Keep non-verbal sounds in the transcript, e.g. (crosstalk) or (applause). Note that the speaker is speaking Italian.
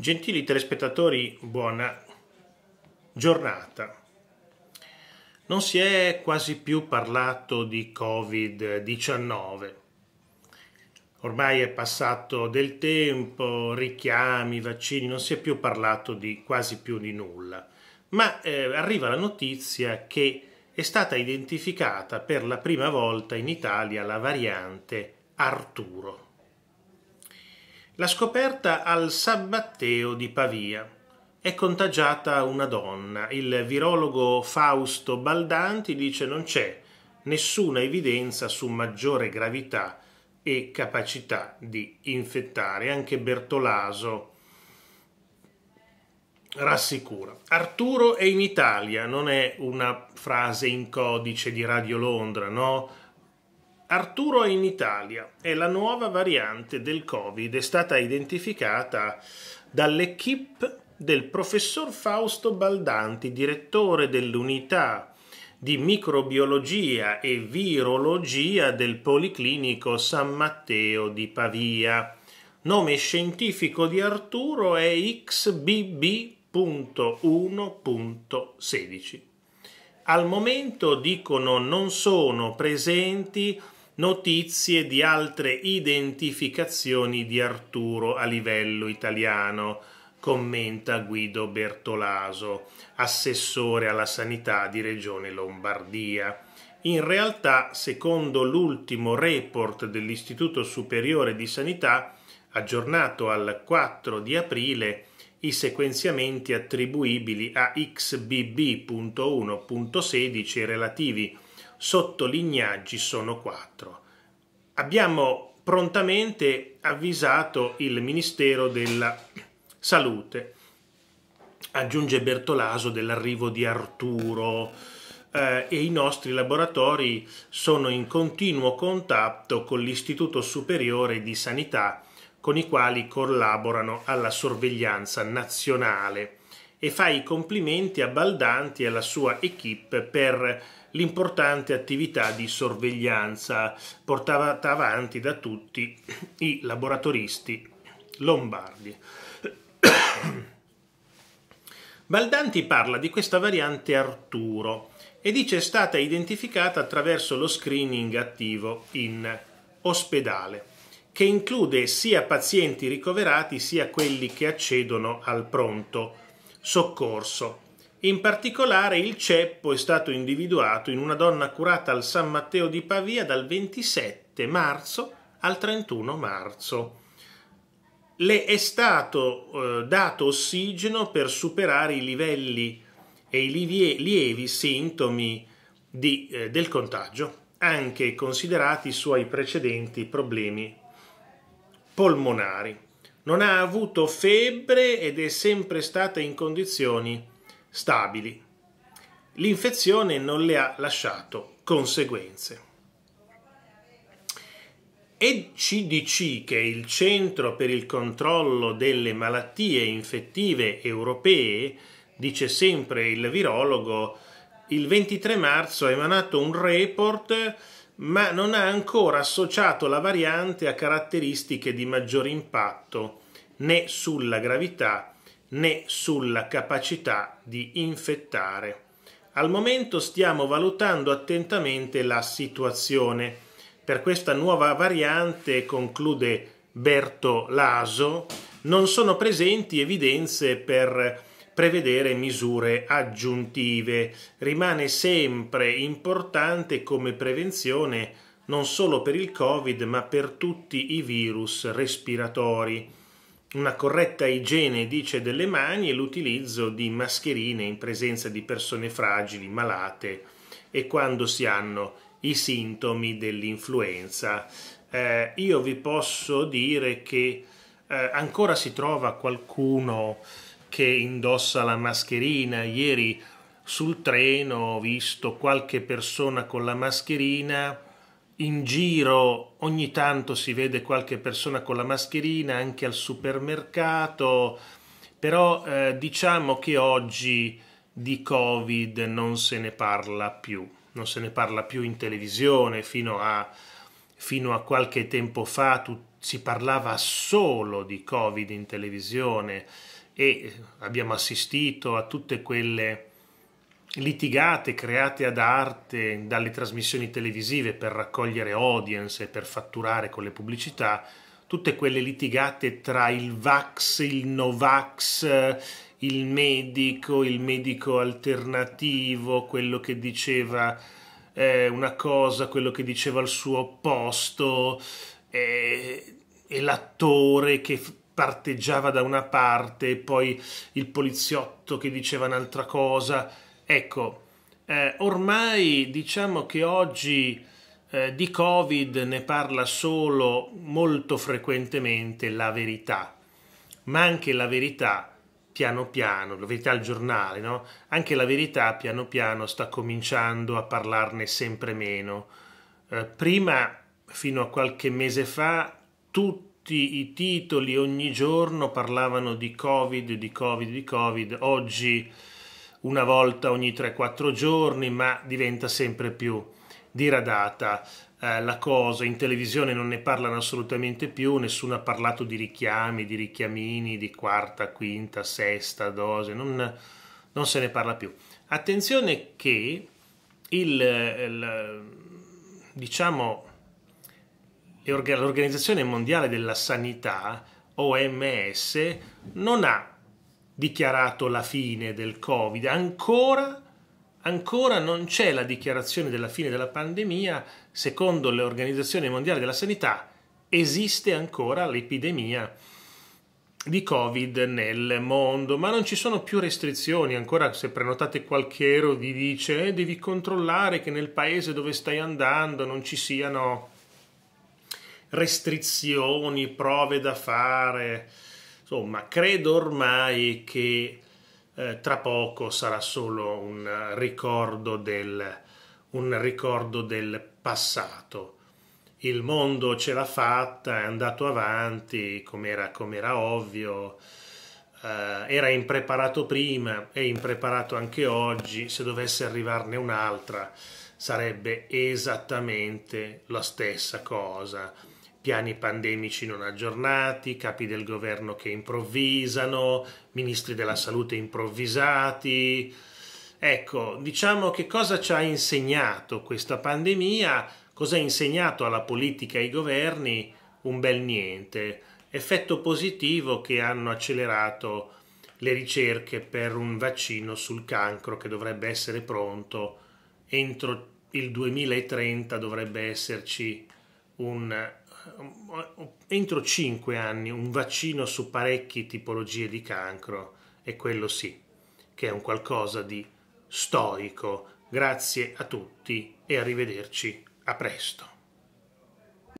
Gentili telespettatori, buona giornata. Non si è quasi più parlato di Covid-19. Ormai è passato del tempo, richiami, vaccini, non si è più parlato di quasi più di nulla. Ma eh, arriva la notizia che è stata identificata per la prima volta in Italia la variante Arturo. La scoperta al San Matteo di Pavia. È contagiata una donna. Il virologo Fausto Baldanti dice non c'è nessuna evidenza su maggiore gravità e capacità di infettare. Anche Bertolaso rassicura. Arturo è in Italia, non è una frase in codice di Radio Londra, no? Arturo è in Italia e la nuova variante del Covid è stata identificata dall'equipe del professor Fausto Baldanti, direttore dell'unità di microbiologia e virologia del Policlinico San Matteo di Pavia. Nome scientifico di Arturo è XBB.1.16. Al momento dicono non sono presenti notizie di altre identificazioni di Arturo a livello italiano, commenta Guido Bertolaso, assessore alla sanità di Regione Lombardia. In realtà, secondo l'ultimo report dell'Istituto Superiore di Sanità, aggiornato al 4 di aprile, i sequenziamenti attribuibili a xbb.1.16 relativi a sotto lignaggi sono quattro. Abbiamo prontamente avvisato il Ministero della Salute, aggiunge Bertolaso, dell'arrivo di Arturo eh, e i nostri laboratori sono in continuo contatto con l'Istituto Superiore di Sanità con i quali collaborano alla sorveglianza nazionale e fa i complimenti a Baldanti e alla sua equip per l'importante attività di sorveglianza portata avanti da tutti i laboratoristi lombardi. (coughs) Baldanti parla di questa variante Arturo e dice è stata identificata attraverso lo screening attivo in ospedale, che include sia pazienti ricoverati sia quelli che accedono al pronto soccorso. In particolare il ceppo è stato individuato in una donna curata al San Matteo di Pavia dal 27 marzo al 31 marzo. Le è stato eh, dato ossigeno per superare i livelli e i lievi, lievi sintomi di, eh, del contagio, anche considerati i suoi precedenti problemi polmonari non ha avuto febbre ed è sempre stata in condizioni stabili. L'infezione non le ha lasciato conseguenze. ECDC, che è il Centro per il controllo delle malattie infettive europee, dice sempre il virologo, il 23 marzo ha emanato un report ma non ha ancora associato la variante a caratteristiche di maggior impatto né sulla gravità né sulla capacità di infettare. Al momento stiamo valutando attentamente la situazione. Per questa nuova variante, conclude Berto Laso, non sono presenti evidenze per prevedere misure aggiuntive. Rimane sempre importante come prevenzione non solo per il Covid ma per tutti i virus respiratori. Una corretta igiene, dice, delle mani e l'utilizzo di mascherine in presenza di persone fragili, malate e quando si hanno i sintomi dell'influenza. Eh, io vi posso dire che eh, ancora si trova qualcuno che indossa la mascherina. Ieri sul treno ho visto qualche persona con la mascherina. In giro ogni tanto si vede qualche persona con la mascherina anche al supermercato, però eh, diciamo che oggi di Covid non se ne parla più, non se ne parla più in televisione fino a, fino a qualche tempo fa tu, si parlava solo di Covid in televisione e abbiamo assistito a tutte quelle litigate create ad arte dalle trasmissioni televisive per raccogliere audience e per fatturare con le pubblicità, tutte quelle litigate tra il Vax, il Novax, il medico, il medico alternativo, quello che diceva eh, una cosa, quello che diceva il suo opposto, eh, e l'attore che parteggiava da una parte, poi il poliziotto che diceva un'altra cosa. Ecco, eh, ormai diciamo che oggi eh, di Covid ne parla solo molto frequentemente la verità, ma anche la verità piano piano, la verità al giornale, no? Anche la verità piano piano sta cominciando a parlarne sempre meno. Eh, prima, fino a qualche mese fa, tutti tutti i titoli ogni giorno parlavano di Covid, di Covid, di Covid. Oggi una volta ogni 3-4 giorni, ma diventa sempre più diradata eh, la cosa. In televisione non ne parlano assolutamente più, nessuno ha parlato di richiami, di richiamini, di quarta, quinta, sesta dose, non, non se ne parla più. Attenzione che il, il diciamo l'Organizzazione Mondiale della Sanità, OMS, non ha dichiarato la fine del Covid, ancora, ancora non c'è la dichiarazione della fine della pandemia, secondo l'Organizzazione Mondiale della Sanità esiste ancora l'epidemia di Covid nel mondo, ma non ci sono più restrizioni. Ancora se prenotate qualche ero vi dice eh, devi controllare che nel paese dove stai andando non ci siano restrizioni, prove da fare. Insomma, credo ormai che eh, tra poco sarà solo un ricordo, del, un ricordo del passato. Il mondo ce l'ha fatta, è andato avanti, come era ovvio, Uh, era impreparato prima, è impreparato anche oggi, se dovesse arrivarne un'altra sarebbe esattamente la stessa cosa piani pandemici non aggiornati, capi del governo che improvvisano, ministri della salute improvvisati. Ecco, diciamo che cosa ci ha insegnato questa pandemia, cosa ha insegnato alla politica e ai governi un bel niente, effetto positivo che hanno accelerato le ricerche per un vaccino sul cancro che dovrebbe essere pronto entro il 2030 dovrebbe esserci un eh, entro 5 anni un vaccino su parecchie tipologie di cancro, e quello sì, che è un qualcosa di storico. Grazie a tutti e arrivederci. A presto.